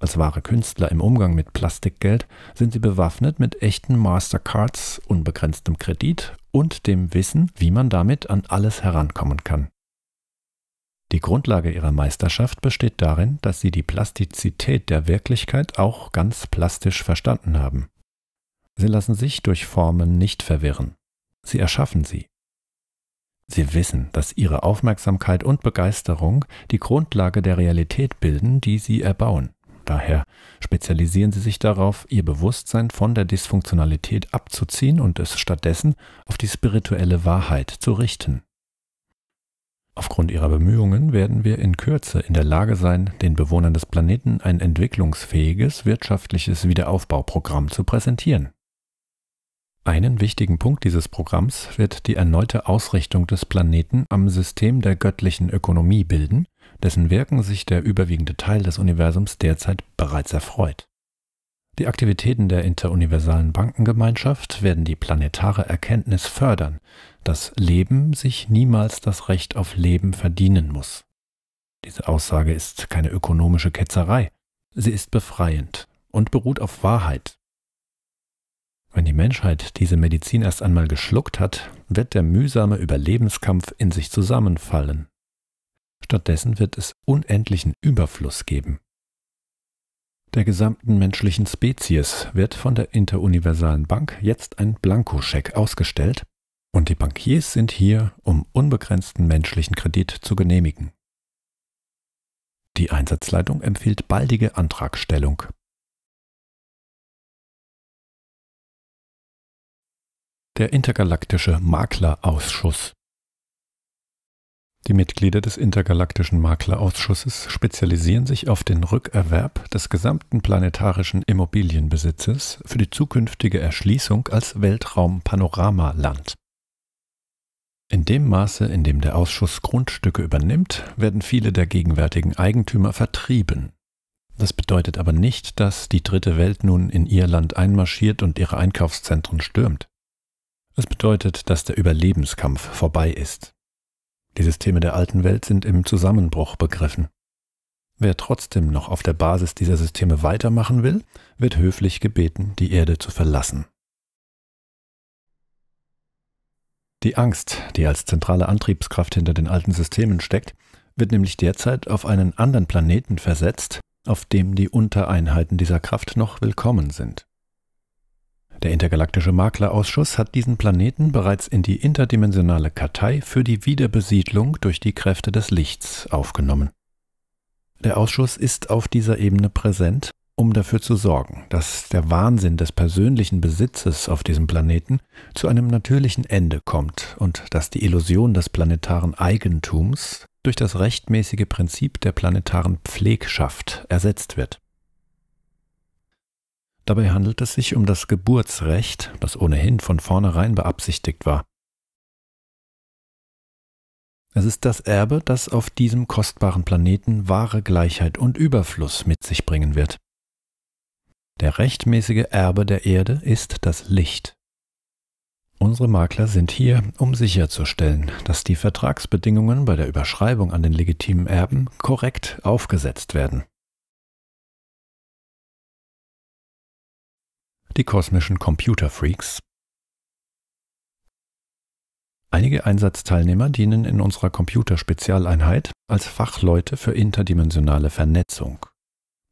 A: Als wahre Künstler im Umgang mit Plastikgeld sind sie bewaffnet mit echten Mastercards, unbegrenztem Kredit und dem Wissen, wie man damit an alles herankommen kann. Die Grundlage ihrer Meisterschaft besteht darin, dass sie die Plastizität der Wirklichkeit auch ganz plastisch verstanden haben. Sie lassen sich durch Formen nicht verwirren. Sie erschaffen sie. Sie wissen, dass ihre Aufmerksamkeit und Begeisterung die Grundlage der Realität bilden, die sie erbauen. Daher spezialisieren sie sich darauf, ihr Bewusstsein von der Dysfunktionalität abzuziehen und es stattdessen auf die spirituelle Wahrheit zu richten. Aufgrund ihrer Bemühungen werden wir in Kürze in der Lage sein, den Bewohnern des Planeten ein entwicklungsfähiges wirtschaftliches Wiederaufbauprogramm zu präsentieren. Einen wichtigen Punkt dieses Programms wird die erneute Ausrichtung des Planeten am System der göttlichen Ökonomie bilden, dessen Wirken sich der überwiegende Teil des Universums derzeit bereits erfreut. Die Aktivitäten der interuniversalen Bankengemeinschaft werden die planetare Erkenntnis fördern, dass Leben sich niemals das Recht auf Leben verdienen muss. Diese Aussage ist keine ökonomische Ketzerei, sie ist befreiend und beruht auf Wahrheit. Wenn die Menschheit diese Medizin erst einmal geschluckt hat, wird der mühsame Überlebenskampf in sich zusammenfallen. Stattdessen wird es unendlichen Überfluss geben. Der gesamten menschlichen Spezies wird von der Interuniversalen Bank jetzt ein Blankoscheck ausgestellt und die Bankiers sind hier, um unbegrenzten menschlichen Kredit zu genehmigen. Die
B: Einsatzleitung empfiehlt baldige Antragstellung. Der Intergalaktische Maklerausschuss
A: die Mitglieder des Intergalaktischen Maklerausschusses spezialisieren sich auf den Rückerwerb des gesamten planetarischen Immobilienbesitzes für die zukünftige Erschließung als Weltraum-Panoramaland. In dem Maße, in dem der Ausschuss Grundstücke übernimmt, werden viele der gegenwärtigen Eigentümer vertrieben. Das bedeutet aber nicht, dass die dritte Welt nun in ihr Land einmarschiert und ihre Einkaufszentren stürmt. Es bedeutet, dass der Überlebenskampf vorbei ist. Die Systeme der alten Welt sind im Zusammenbruch begriffen. Wer trotzdem noch auf der Basis dieser Systeme weitermachen will, wird höflich gebeten, die Erde zu verlassen. Die Angst, die als zentrale Antriebskraft hinter den alten Systemen steckt, wird nämlich derzeit auf einen anderen Planeten versetzt, auf dem die Untereinheiten dieser Kraft noch willkommen sind. Der intergalaktische Maklerausschuss hat diesen Planeten bereits in die interdimensionale Kartei für die Wiederbesiedlung durch die Kräfte des Lichts aufgenommen. Der Ausschuss ist auf dieser Ebene präsent, um dafür zu sorgen, dass der Wahnsinn des persönlichen Besitzes auf diesem Planeten zu einem natürlichen Ende kommt und dass die Illusion des planetaren Eigentums durch das rechtmäßige Prinzip der planetaren Pflegschaft ersetzt wird. Dabei handelt es sich um das Geburtsrecht, das ohnehin von vornherein beabsichtigt war. Es ist das Erbe, das auf diesem kostbaren Planeten wahre Gleichheit und Überfluss mit sich bringen wird. Der rechtmäßige Erbe der Erde ist das Licht. Unsere Makler sind hier, um sicherzustellen,
B: dass die Vertragsbedingungen bei der Überschreibung an den legitimen Erben korrekt aufgesetzt werden. die kosmischen Computerfreaks. Einige
A: Einsatzteilnehmer dienen in unserer Computerspezialeinheit als Fachleute für interdimensionale Vernetzung.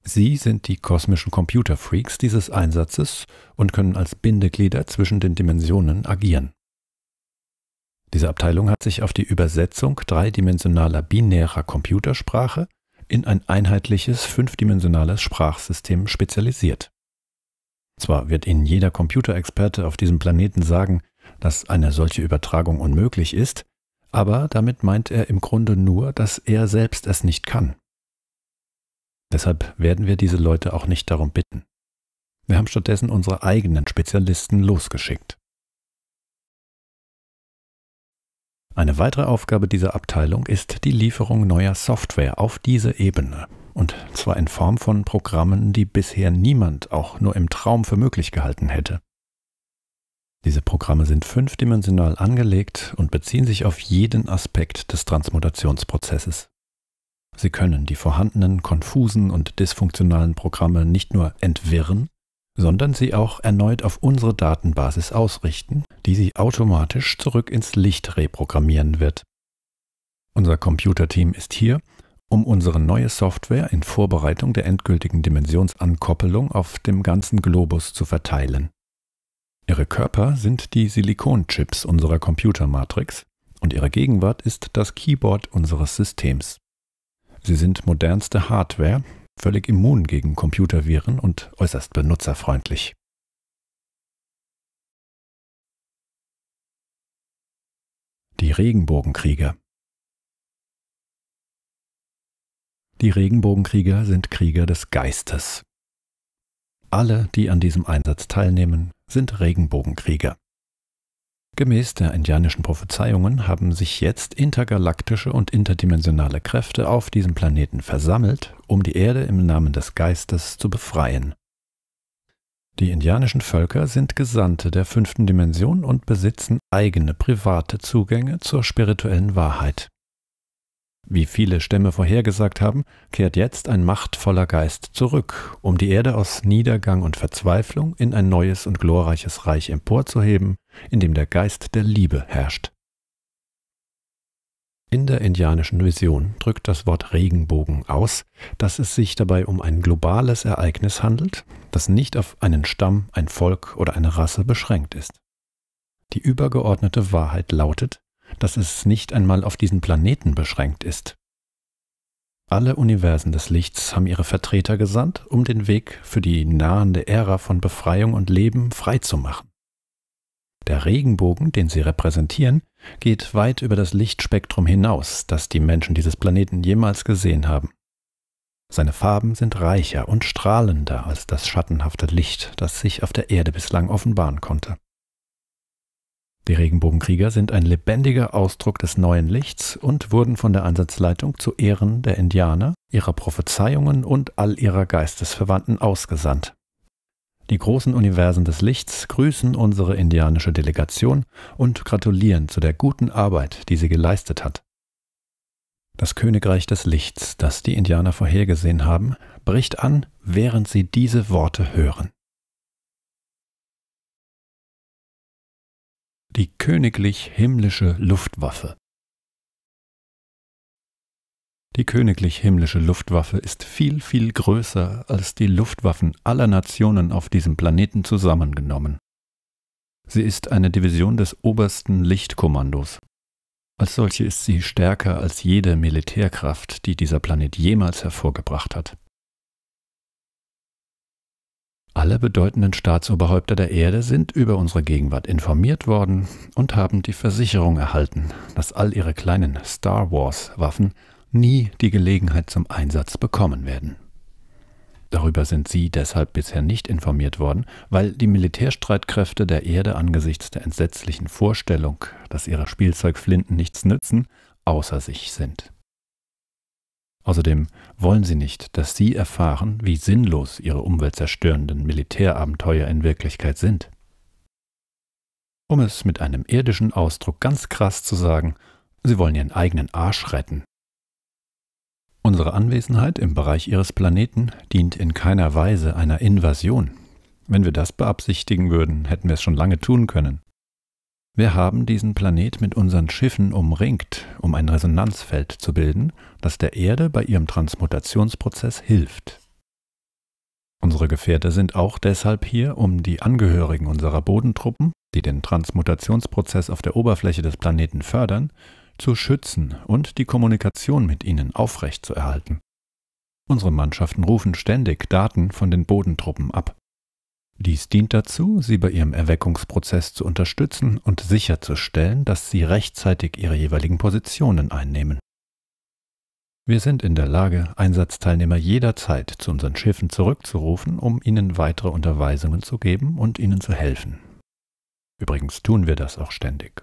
A: Sie sind die kosmischen Computerfreaks dieses Einsatzes und können als Bindeglieder zwischen den Dimensionen agieren. Diese Abteilung hat sich auf die Übersetzung dreidimensionaler binärer Computersprache in ein einheitliches fünfdimensionales Sprachsystem spezialisiert. Zwar wird Ihnen jeder Computerexperte auf diesem Planeten sagen, dass eine solche Übertragung unmöglich ist, aber damit meint er im Grunde nur, dass er selbst es nicht kann. Deshalb werden wir diese Leute auch nicht darum bitten. Wir haben stattdessen unsere eigenen Spezialisten losgeschickt. Eine weitere Aufgabe dieser Abteilung ist die Lieferung neuer Software auf diese Ebene und zwar in Form von Programmen, die bisher niemand auch nur im Traum für möglich gehalten hätte. Diese Programme sind fünfdimensional angelegt und beziehen sich auf jeden Aspekt des Transmutationsprozesses. Sie können die vorhandenen konfusen und dysfunktionalen Programme nicht nur entwirren, sondern sie auch erneut auf unsere Datenbasis ausrichten, die sie automatisch zurück ins Licht reprogrammieren wird. Unser Computerteam ist hier, um unsere neue Software in Vorbereitung der endgültigen Dimensionsankoppelung auf dem ganzen Globus zu verteilen. Ihre Körper sind die Silikonchips unserer Computermatrix und ihre Gegenwart ist das Keyboard unseres Systems. Sie sind modernste Hardware, völlig immun gegen Computerviren und äußerst benutzerfreundlich.
B: Die Regenbogenkrieger Die Regenbogenkrieger
A: sind Krieger des Geistes. Alle, die an diesem Einsatz teilnehmen, sind Regenbogenkrieger. Gemäß der indianischen Prophezeiungen haben sich jetzt intergalaktische und interdimensionale Kräfte auf diesem Planeten versammelt, um die Erde im Namen des Geistes zu befreien. Die indianischen Völker sind Gesandte der fünften Dimension und besitzen eigene private Zugänge zur spirituellen Wahrheit. Wie viele Stämme vorhergesagt haben, kehrt jetzt ein machtvoller Geist zurück, um die Erde aus Niedergang und Verzweiflung in ein neues und glorreiches Reich emporzuheben, in dem der Geist der Liebe herrscht. In der indianischen Vision drückt das Wort Regenbogen aus, dass es sich dabei um ein globales Ereignis handelt, das nicht auf einen Stamm, ein Volk oder eine Rasse beschränkt ist. Die übergeordnete Wahrheit lautet, dass es nicht einmal auf diesen Planeten beschränkt ist. Alle Universen des Lichts haben ihre Vertreter gesandt, um den Weg für die nahende Ära von Befreiung und Leben freizumachen. Der Regenbogen, den sie repräsentieren, geht weit über das Lichtspektrum hinaus, das die Menschen dieses Planeten jemals gesehen haben. Seine Farben sind reicher und strahlender als das schattenhafte Licht, das sich auf der Erde bislang offenbaren konnte. Die Regenbogenkrieger sind ein lebendiger Ausdruck des neuen Lichts und wurden von der Einsatzleitung zu Ehren der Indianer, ihrer Prophezeiungen und all ihrer Geistesverwandten ausgesandt. Die großen Universen des Lichts grüßen unsere indianische Delegation und gratulieren zu der guten Arbeit, die sie geleistet hat. Das Königreich des Lichts, das die Indianer vorhergesehen haben, bricht an, während sie diese Worte hören.
B: die königlich himmlische Luftwaffe. Die königlich himmlische Luftwaffe ist
A: viel, viel größer als die Luftwaffen aller Nationen auf diesem Planeten zusammengenommen. Sie ist eine Division des obersten Lichtkommandos. Als solche ist sie stärker als jede Militärkraft, die dieser Planet jemals hervorgebracht hat. Alle bedeutenden Staatsoberhäupter der Erde sind über unsere Gegenwart informiert worden und haben die Versicherung erhalten, dass all ihre kleinen Star Wars-Waffen nie die Gelegenheit zum Einsatz bekommen werden. Darüber sind sie deshalb bisher nicht informiert worden, weil die Militärstreitkräfte der Erde angesichts der entsetzlichen Vorstellung, dass ihre Spielzeugflinten nichts nützen, außer sich sind. Außerdem wollen sie nicht, dass sie erfahren, wie sinnlos ihre umweltzerstörenden Militärabenteuer in Wirklichkeit sind. Um es mit einem irdischen Ausdruck ganz krass zu sagen, sie wollen ihren eigenen Arsch retten. Unsere Anwesenheit im Bereich ihres Planeten dient in keiner Weise einer Invasion. Wenn wir das beabsichtigen würden, hätten wir es schon lange tun können. Wir haben diesen Planet mit unseren Schiffen umringt, um ein Resonanzfeld zu bilden, das der Erde bei ihrem Transmutationsprozess hilft. Unsere Gefährte sind auch deshalb hier, um die Angehörigen unserer Bodentruppen, die den Transmutationsprozess auf der Oberfläche des Planeten fördern, zu schützen und die Kommunikation mit ihnen aufrechtzuerhalten. Unsere Mannschaften rufen ständig Daten von den Bodentruppen ab. Dies dient dazu, sie bei ihrem Erweckungsprozess zu unterstützen und sicherzustellen, dass sie rechtzeitig ihre jeweiligen Positionen einnehmen. Wir sind in der Lage, Einsatzteilnehmer jederzeit zu unseren Schiffen zurückzurufen, um ihnen weitere Unterweisungen zu geben und ihnen zu helfen. Übrigens tun wir das auch ständig.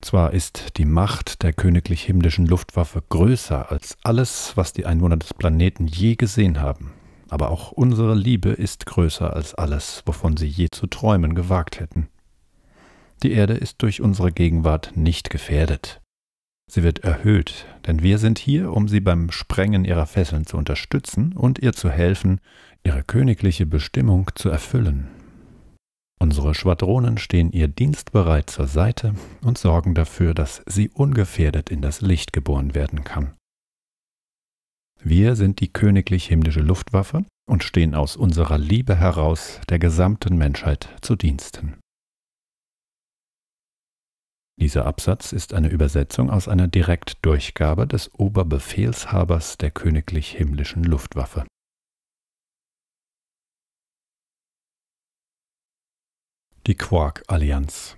A: Zwar ist die Macht der königlich himmlischen Luftwaffe größer als alles, was die Einwohner des Planeten je gesehen haben, aber auch unsere Liebe ist größer als alles, wovon sie je zu träumen gewagt hätten. Die Erde ist durch unsere Gegenwart nicht gefährdet. Sie wird erhöht, denn wir sind hier, um sie beim Sprengen ihrer Fesseln zu unterstützen und ihr zu helfen, ihre königliche Bestimmung zu erfüllen. Unsere Schwadronen stehen ihr dienstbereit zur Seite und sorgen dafür, dass sie ungefährdet in das Licht geboren werden kann. Wir sind die königlich himmlische Luftwaffe und stehen aus unserer Liebe heraus der gesamten Menschheit zu Diensten. Dieser Absatz ist eine Übersetzung aus einer Direktdurchgabe des Oberbefehlshabers der königlich himmlischen Luftwaffe. Die Quark-Allianz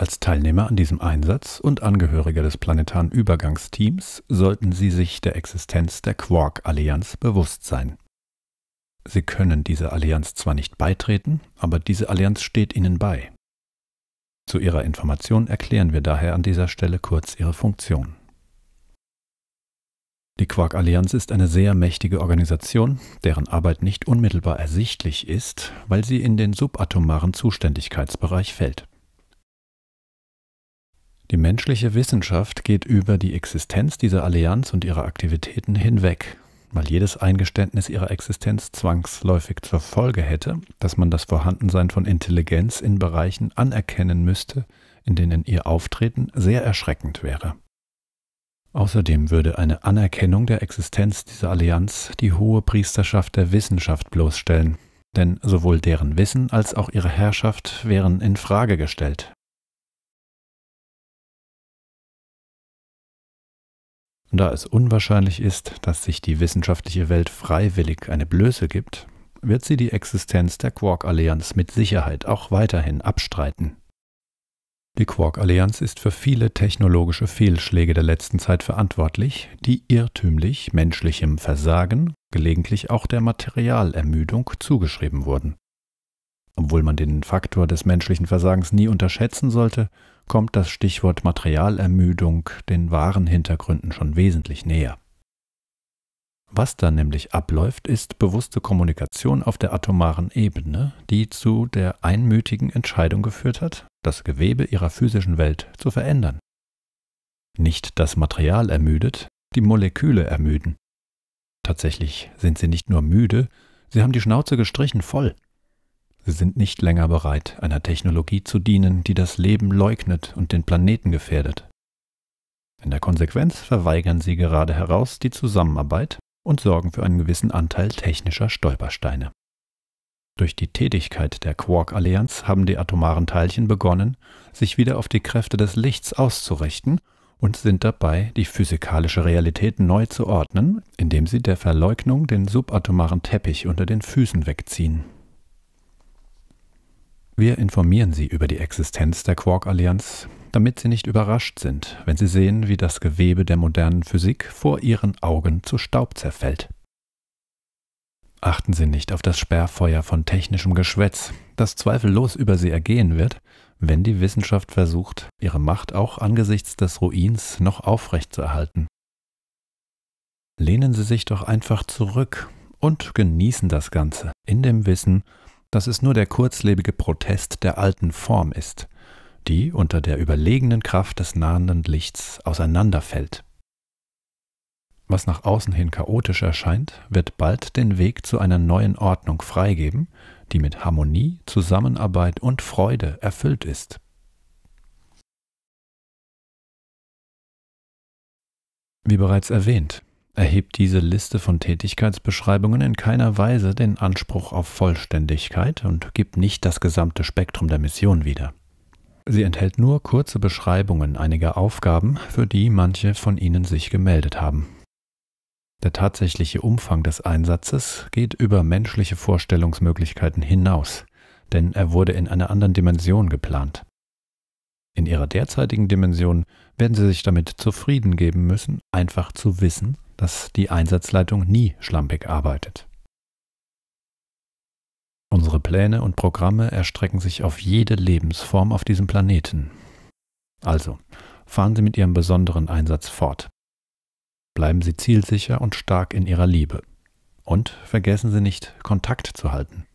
A: als Teilnehmer an diesem Einsatz und Angehöriger des planetaren Übergangsteams sollten Sie sich der Existenz der Quark-Allianz bewusst sein. Sie können dieser Allianz zwar nicht beitreten, aber diese Allianz steht Ihnen bei. Zu Ihrer Information erklären wir daher an dieser Stelle kurz ihre Funktion. Die Quark-Allianz ist eine sehr mächtige Organisation, deren Arbeit nicht unmittelbar ersichtlich ist, weil sie in den subatomaren Zuständigkeitsbereich fällt. Die menschliche Wissenschaft geht über die Existenz dieser Allianz und ihrer Aktivitäten hinweg, weil jedes Eingeständnis ihrer Existenz zwangsläufig zur Folge hätte, dass man das Vorhandensein von Intelligenz in Bereichen anerkennen müsste, in denen ihr Auftreten sehr erschreckend wäre. Außerdem würde eine Anerkennung der Existenz dieser Allianz die hohe Priesterschaft der
B: Wissenschaft bloßstellen, denn sowohl deren Wissen als auch ihre Herrschaft wären in Frage gestellt, da es unwahrscheinlich ist, dass sich die wissenschaftliche Welt freiwillig eine Blöße
A: gibt, wird sie die Existenz der Quark-Allianz mit Sicherheit auch weiterhin abstreiten. Die Quark-Allianz ist für viele technologische Fehlschläge der letzten Zeit verantwortlich, die irrtümlich menschlichem Versagen, gelegentlich auch der Materialermüdung zugeschrieben wurden. Obwohl man den Faktor des menschlichen Versagens nie unterschätzen sollte, kommt das Stichwort Materialermüdung den wahren Hintergründen schon wesentlich näher. Was da nämlich abläuft, ist bewusste Kommunikation auf der atomaren Ebene, die zu der einmütigen Entscheidung geführt hat, das Gewebe ihrer physischen Welt zu verändern. Nicht das Material ermüdet, die Moleküle ermüden. Tatsächlich sind sie nicht nur müde, sie haben die Schnauze gestrichen voll sind nicht länger bereit, einer Technologie zu dienen, die das Leben leugnet und den Planeten gefährdet. In der Konsequenz verweigern sie gerade heraus die Zusammenarbeit und sorgen für einen gewissen Anteil technischer Stolpersteine. Durch die Tätigkeit der Quark-Allianz haben die atomaren Teilchen begonnen, sich wieder auf die Kräfte des Lichts auszurichten und sind dabei, die physikalische Realität neu zu ordnen, indem sie der Verleugnung den subatomaren Teppich unter den Füßen wegziehen. Wir informieren Sie über die Existenz der Quark-Allianz, damit Sie nicht überrascht sind, wenn Sie sehen, wie das Gewebe der modernen Physik vor Ihren Augen zu Staub zerfällt. Achten Sie nicht auf das Sperrfeuer von technischem Geschwätz, das zweifellos über Sie ergehen wird, wenn die Wissenschaft versucht, ihre Macht auch angesichts des Ruins noch aufrechtzuerhalten. Lehnen Sie sich doch einfach zurück und genießen das Ganze in dem Wissen, dass es nur der kurzlebige Protest der alten Form ist, die unter der überlegenen Kraft des nahenden Lichts auseinanderfällt. Was nach außen hin chaotisch erscheint, wird bald den Weg zu einer neuen Ordnung freigeben, die mit Harmonie, Zusammenarbeit und Freude erfüllt ist. Wie bereits erwähnt, erhebt diese Liste von Tätigkeitsbeschreibungen in keiner Weise den Anspruch auf Vollständigkeit und gibt nicht das gesamte Spektrum der Mission wieder. Sie enthält nur kurze Beschreibungen einiger Aufgaben, für die manche von Ihnen sich gemeldet haben. Der tatsächliche Umfang des Einsatzes geht über menschliche Vorstellungsmöglichkeiten hinaus, denn er wurde in einer anderen Dimension geplant. In ihrer derzeitigen Dimension werden Sie sich damit zufrieden geben müssen, einfach zu wissen, dass die Einsatzleitung nie schlampig arbeitet. Unsere Pläne und Programme erstrecken sich auf jede Lebensform auf diesem Planeten. Also, fahren Sie mit Ihrem besonderen Einsatz fort. Bleiben Sie zielsicher und stark in Ihrer Liebe. Und vergessen Sie nicht, Kontakt zu halten.